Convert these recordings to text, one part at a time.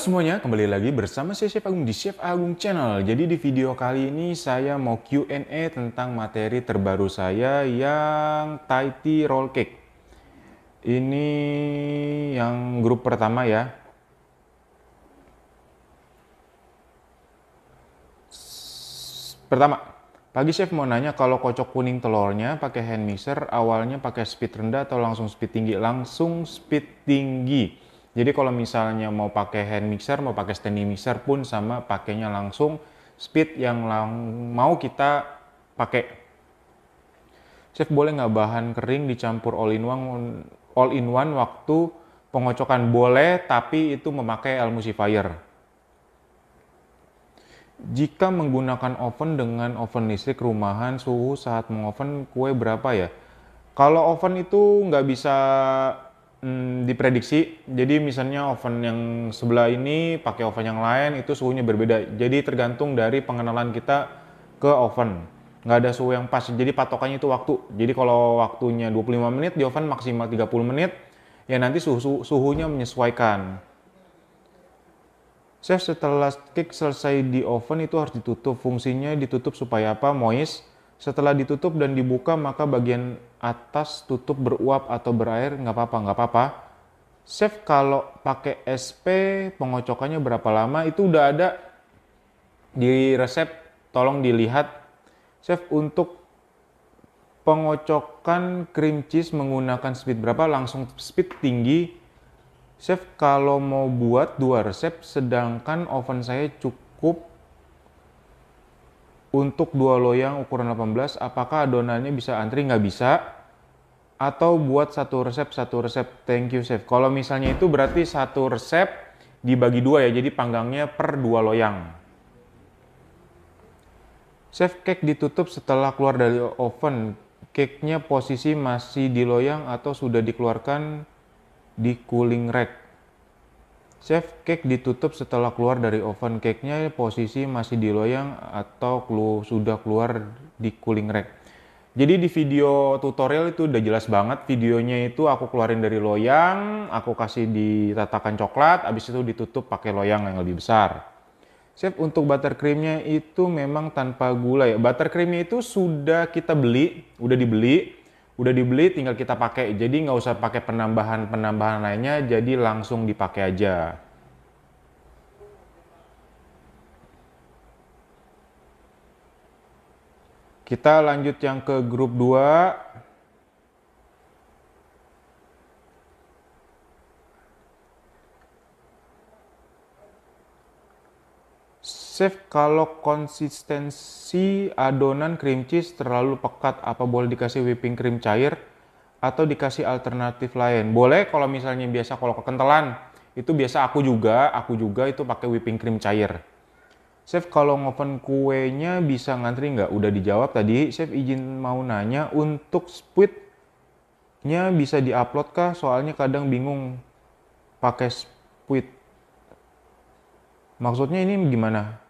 semuanya, kembali lagi bersama saya Chef Agung di Chef Agung Channel. Jadi di video kali ini saya mau Q&A tentang materi terbaru saya yang Thai Tea Roll Cake. Ini yang grup pertama ya. Pertama, pagi Chef mau nanya kalau kocok kuning telurnya pakai hand mixer awalnya pakai speed rendah atau langsung speed tinggi? Langsung speed tinggi jadi kalau misalnya mau pakai hand mixer, mau pakai standing mixer pun sama pakainya langsung speed yang lang mau kita pakai. Chef boleh nggak bahan kering dicampur all in one all in one waktu pengocokan boleh tapi itu memakai emulsifier. Jika menggunakan oven dengan oven listrik rumahan suhu saat mengoven kue berapa ya? Kalau oven itu nggak bisa mm, diprediksi. Jadi misalnya oven yang sebelah ini pakai oven yang lain itu suhunya berbeda. Jadi tergantung dari pengenalan kita ke oven. Nggak ada suhu yang pas. Jadi patokannya itu waktu. Jadi kalau waktunya 25 menit di oven maksimal 30 menit ya nanti suhu, suhu suhunya menyesuaikan. Chef setelah cake selesai di oven itu harus ditutup. Fungsinya ditutup supaya apa? Moist setelah ditutup dan dibuka maka bagian atas tutup beruap atau berair nggak apa-apa nggak apa-apa. Chef kalau pakai SP pengocokannya berapa lama itu udah ada di resep tolong dilihat. Chef untuk pengocokan cream cheese menggunakan speed berapa langsung speed tinggi. Chef kalau mau buat dua resep sedangkan oven saya cukup untuk dua loyang ukuran 18, apakah adonannya bisa antri? Nggak bisa. Atau buat satu resep, satu resep. Thank you, Chef. Kalau misalnya itu berarti satu resep dibagi dua ya, jadi panggangnya per dua loyang. Chef, cake ditutup setelah keluar dari oven. Cake-nya posisi masih di loyang atau sudah dikeluarkan di cooling rack? Chef cake ditutup setelah keluar dari oven. Cake-nya posisi masih di loyang atau kelu sudah keluar di cooling rack. Jadi di video tutorial itu udah jelas banget videonya itu aku keluarin dari loyang, aku kasih di tatakan coklat, abis itu ditutup pakai loyang yang lebih besar. Chef untuk buttercreamnya itu memang tanpa gula ya. Buttercreamnya itu sudah kita beli, udah dibeli, udah dibeli tinggal kita pakai jadi nggak usah pakai penambahan penambahan lainnya jadi langsung dipakai aja kita lanjut yang ke grup 2 Chef, kalau konsistensi adonan cream cheese terlalu pekat, apa boleh dikasih whipping cream cair atau dikasih alternatif lain? Boleh kalau misalnya biasa kalau kekentalan itu biasa aku juga, aku juga itu pakai whipping cream cair. Chef, kalau ngoven kuenya bisa ngantri nggak? Udah dijawab tadi. Chef izin mau nanya, untuk speednya bisa diupload kah? Soalnya kadang bingung pakai split. Maksudnya ini gimana?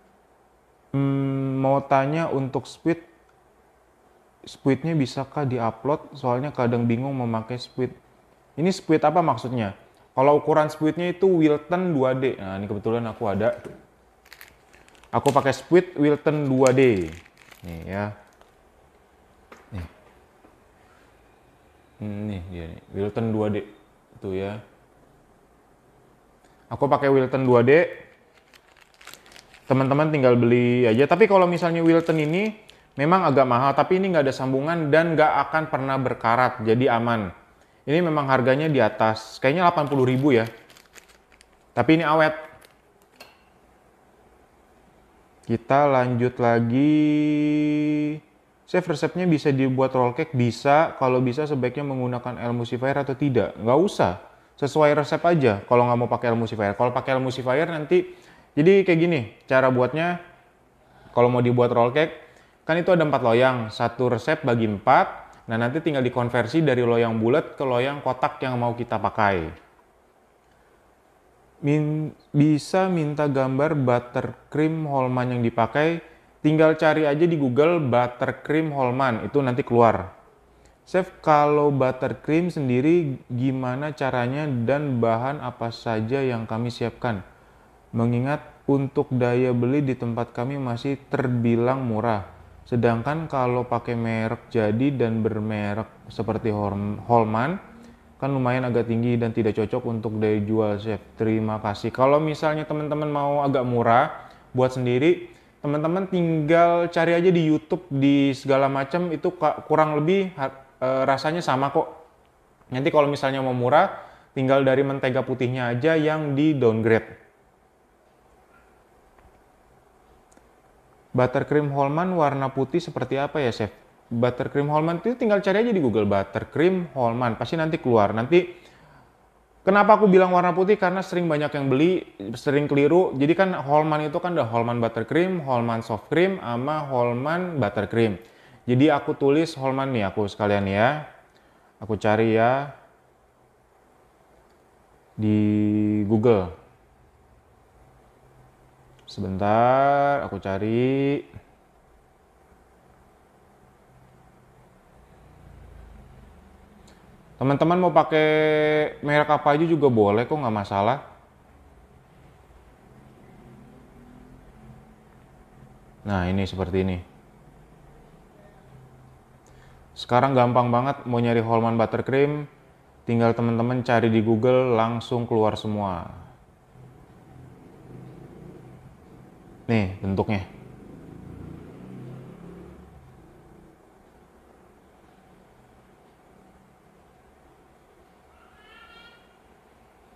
Hmm, mau tanya untuk speed, speednya bisakah diupload? Soalnya kadang bingung memakai speed. Ini speed apa maksudnya? Kalau ukuran speednya itu Wilton 2D. Nah ini kebetulan aku ada. Aku pakai speed Wilton 2D. Nih ya. Nih. Hmm, nih dia nih. Wilton 2D. Tuh ya. Aku pakai Wilton 2D teman-teman tinggal beli aja. Tapi kalau misalnya Wilton ini memang agak mahal, tapi ini nggak ada sambungan dan nggak akan pernah berkarat, jadi aman. Ini memang harganya di atas, kayaknya 80 ribu ya. Tapi ini awet. Kita lanjut lagi. Chef resepnya bisa dibuat roll cake? Bisa. Kalau bisa sebaiknya menggunakan emulsifier atau tidak? Nggak usah. Sesuai resep aja kalau nggak mau pakai emulsifier. Kalau pakai emulsifier nanti jadi kayak gini, cara buatnya kalau mau dibuat roll cake, kan itu ada empat loyang, satu resep bagi empat, nah nanti tinggal dikonversi dari loyang bulat ke loyang kotak yang mau kita pakai. Min, bisa minta gambar buttercream Holman yang dipakai, tinggal cari aja di Google buttercream Holman, itu nanti keluar. Chef, kalau buttercream sendiri gimana caranya dan bahan apa saja yang kami siapkan? mengingat untuk daya beli di tempat kami masih terbilang murah. Sedangkan kalau pakai merek jadi dan bermerek seperti Holman, kan lumayan agak tinggi dan tidak cocok untuk daya jual, Chef. Terima kasih. Kalau misalnya teman-teman mau agak murah buat sendiri, teman-teman tinggal cari aja di YouTube di segala macam itu kurang lebih e, rasanya sama kok. Nanti kalau misalnya mau murah, tinggal dari mentega putihnya aja yang di downgrade Buttercream Holman warna putih seperti apa ya, Chef? Buttercream Holman itu tinggal cari aja di Google Buttercream Holman, pasti nanti keluar. Nanti Kenapa aku bilang warna putih? Karena sering banyak yang beli, sering keliru. Jadi kan Holman itu kan ada Holman Buttercream, Holman Soft Cream, sama Holman Buttercream. Jadi aku tulis Holman nih aku sekalian ya. Aku cari ya di Google. Sebentar, aku cari. Teman-teman mau pakai merek apa aja juga boleh kok, nggak masalah. Nah, ini seperti ini. Sekarang gampang banget mau nyari Holman Buttercream, tinggal teman-teman cari di Google langsung keluar semua. Nih bentuknya.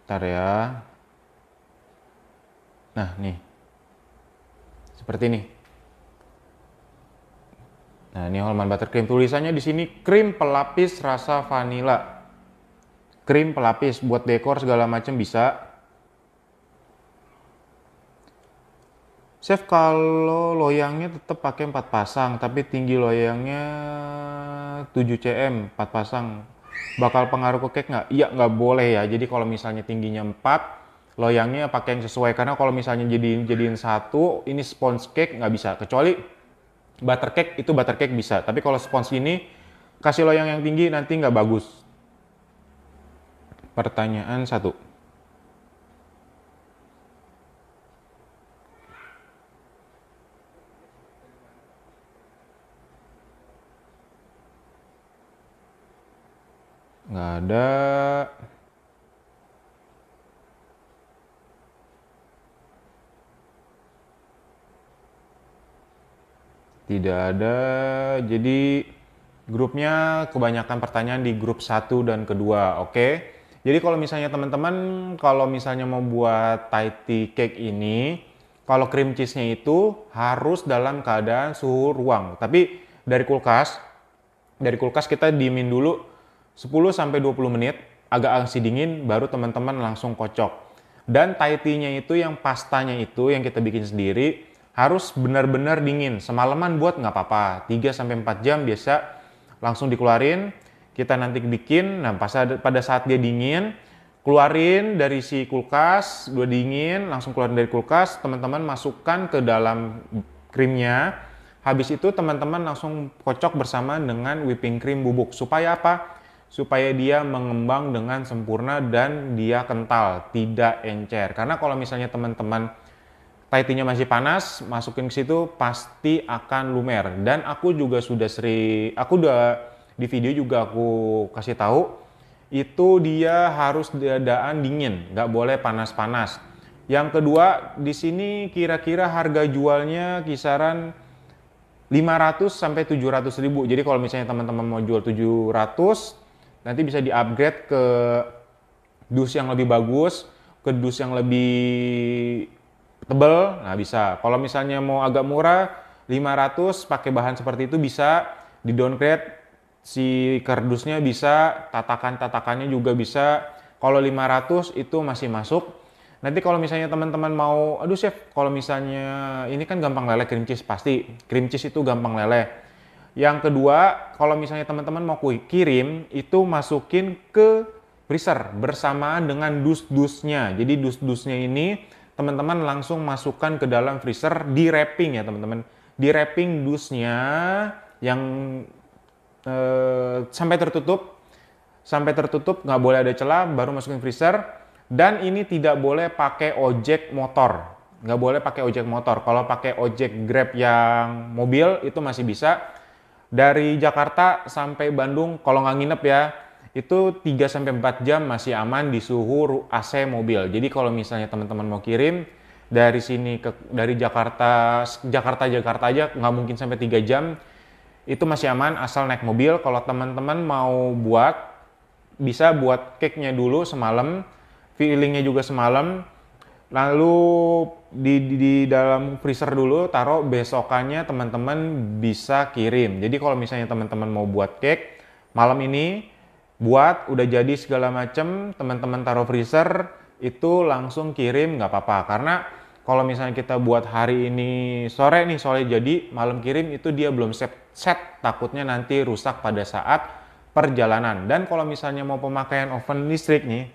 Bentar ya. Nah, nih. Seperti ini. Nah, ini Holman Buttercream. Tulisannya di sini krim pelapis rasa vanila. Krim pelapis buat dekor segala macam bisa. Chef kalau loyangnya tetap pakai 4 pasang tapi tinggi loyangnya 7 cm 4 pasang bakal pengaruh ke cake nggak? Iya nggak boleh ya. Jadi kalau misalnya tingginya 4 loyangnya pakai yang sesuai karena kalau misalnya jadiin jadiin satu ini sponge cake nggak bisa kecuali butter cake itu butter cake bisa tapi kalau sponge ini kasih loyang yang tinggi nanti nggak bagus pertanyaan satu ada tidak ada jadi grupnya kebanyakan pertanyaan di grup satu dan kedua oke okay? jadi kalau misalnya teman-teman kalau misalnya mau buat Thai tea cake ini kalau cream cheese-nya itu harus dalam keadaan suhu ruang tapi dari kulkas dari kulkas kita dimin dulu 10 sampai 20 menit agak angsi dingin baru teman-teman langsung kocok. Dan taitinya itu yang pastanya itu yang kita bikin sendiri harus benar-benar dingin. Semalaman buat nggak apa-apa. 3 sampai 4 jam biasa langsung dikeluarin. Kita nanti bikin, nah pas ada, pada saat dia dingin, keluarin dari si kulkas, dua dingin, langsung keluarin dari kulkas, teman-teman masukkan ke dalam krimnya. Habis itu teman-teman langsung kocok bersama dengan whipping cream bubuk. Supaya apa? supaya dia mengembang dengan sempurna dan dia kental, tidak encer. Karena kalau misalnya teman-teman taitinya masih panas, masukin ke situ pasti akan lumer. Dan aku juga sudah sering, aku udah di video juga aku kasih tahu, itu dia harus dadaan dingin, nggak boleh panas-panas. Yang kedua, di sini kira-kira harga jualnya kisaran 500 sampai 700 ribu. Jadi kalau misalnya teman-teman mau jual 700, nanti bisa di-upgrade ke dus yang lebih bagus, ke dus yang lebih tebel, nah bisa. Kalau misalnya mau agak murah, 500 pakai bahan seperti itu bisa di downgrade si kardusnya bisa, tatakan-tatakannya juga bisa. Kalau 500 itu masih masuk. Nanti kalau misalnya teman-teman mau, aduh chef, kalau misalnya ini kan gampang leleh cream cheese pasti. Cream cheese itu gampang leleh. Yang kedua, kalau misalnya teman-teman mau kirim, itu masukin ke freezer bersamaan dengan dus-dusnya. Jadi dus-dusnya ini teman-teman langsung masukkan ke dalam freezer di wrapping ya teman-teman. Di wrapping dusnya yang eh, sampai tertutup, sampai tertutup nggak boleh ada celah, baru masukin freezer. Dan ini tidak boleh pakai ojek motor, nggak boleh pakai ojek motor. Kalau pakai ojek grab yang mobil itu masih bisa dari Jakarta sampai Bandung kalau nggak nginep ya itu 3 sampai 4 jam masih aman di suhu AC mobil. Jadi kalau misalnya teman-teman mau kirim dari sini ke dari Jakarta Jakarta Jakarta aja nggak mungkin sampai 3 jam itu masih aman asal naik mobil. Kalau teman-teman mau buat bisa buat cake-nya dulu semalam, feelingnya juga semalam, Lalu di, di, di dalam freezer dulu, taruh besokannya teman-teman bisa kirim. Jadi kalau misalnya teman-teman mau buat cake, malam ini buat, udah jadi segala macem, teman-teman taruh freezer, itu langsung kirim nggak apa-apa. Karena kalau misalnya kita buat hari ini sore nih, sore jadi malam kirim itu dia belum set, set takutnya nanti rusak pada saat perjalanan. Dan kalau misalnya mau pemakaian oven listrik nih,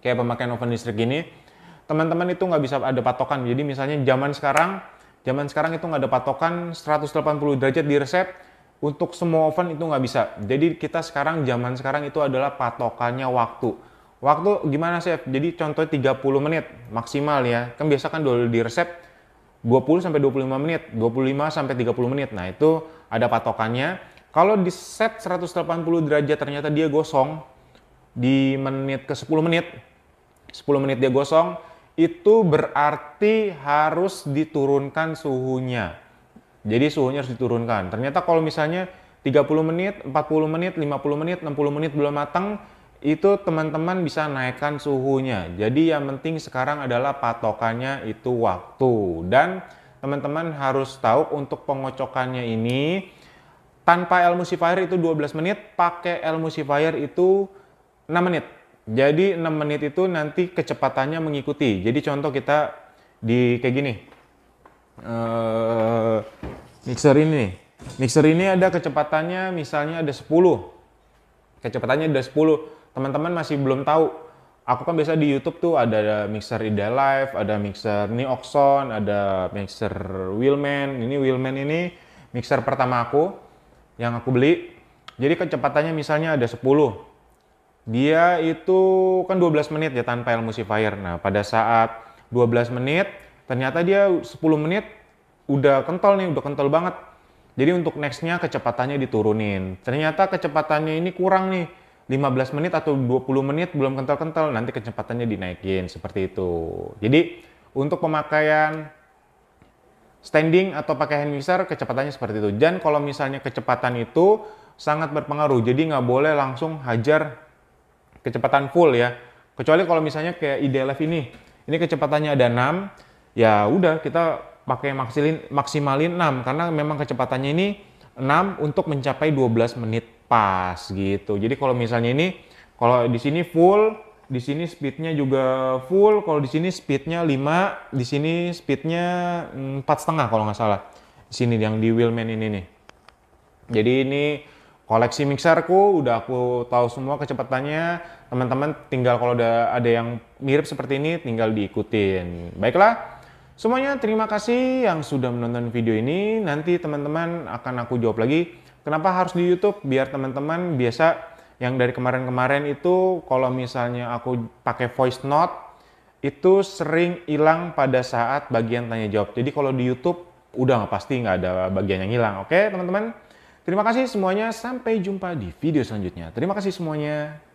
kayak pemakaian oven listrik ini teman-teman itu nggak bisa ada patokan. Jadi misalnya zaman sekarang, zaman sekarang itu nggak ada patokan 180 derajat di resep untuk semua oven itu nggak bisa. Jadi kita sekarang zaman sekarang itu adalah patokannya waktu. Waktu gimana sih? Jadi contoh 30 menit maksimal ya. Kan biasa kan dulu di resep 20 sampai 25 menit, 25 sampai 30 menit. Nah, itu ada patokannya. Kalau di set 180 derajat ternyata dia gosong di menit ke 10 menit. 10 menit dia gosong, itu berarti harus diturunkan suhunya. Jadi suhunya harus diturunkan. Ternyata kalau misalnya 30 menit, 40 menit, 50 menit, 60 menit belum matang, itu teman-teman bisa naikkan suhunya. Jadi yang penting sekarang adalah patokannya itu waktu. Dan teman-teman harus tahu untuk pengocokannya ini, tanpa elmusifier itu 12 menit, pakai elmusifier itu 6 menit. Jadi 6 menit itu nanti kecepatannya mengikuti. Jadi contoh kita di kayak gini. Uh, mixer ini Mixer ini ada kecepatannya misalnya ada 10. Kecepatannya ada 10. Teman-teman masih belum tahu. Aku kan biasa di YouTube tuh ada, ada mixer Ida Live, ada mixer Neoxon, ada mixer Wheelman. Ini Wheelman ini mixer pertama aku yang aku beli. Jadi kecepatannya misalnya ada 10 dia itu kan 12 menit ya tanpa ilmu Nah, pada saat 12 menit, ternyata dia 10 menit udah kental nih, udah kental banget. Jadi untuk nextnya kecepatannya diturunin. Ternyata kecepatannya ini kurang nih, 15 menit atau 20 menit belum kental-kental, nanti kecepatannya dinaikin, seperti itu. Jadi untuk pemakaian standing atau pakai hand mixer, kecepatannya seperti itu. Dan kalau misalnya kecepatan itu sangat berpengaruh, jadi nggak boleh langsung hajar kecepatan full ya. Kecuali kalau misalnya kayak IDLF ini, ini kecepatannya ada 6, ya udah kita pakai maksimalin, maksimalin 6 karena memang kecepatannya ini 6 untuk mencapai 12 menit pas gitu. Jadi kalau misalnya ini kalau di sini full, di sini speednya juga full, kalau di sini speednya 5, di sini speednya empat setengah kalau nggak salah. Di sini yang di wheelman ini nih. Jadi ini koleksi mixerku udah aku tahu semua kecepatannya teman-teman tinggal kalau udah ada yang mirip seperti ini tinggal diikutin baiklah semuanya terima kasih yang sudah menonton video ini nanti teman-teman akan aku jawab lagi kenapa harus di YouTube biar teman-teman biasa yang dari kemarin-kemarin itu kalau misalnya aku pakai voice note itu sering hilang pada saat bagian tanya jawab jadi kalau di YouTube udah nggak pasti nggak ada bagian yang hilang oke teman-teman Terima kasih semuanya, sampai jumpa di video selanjutnya. Terima kasih semuanya.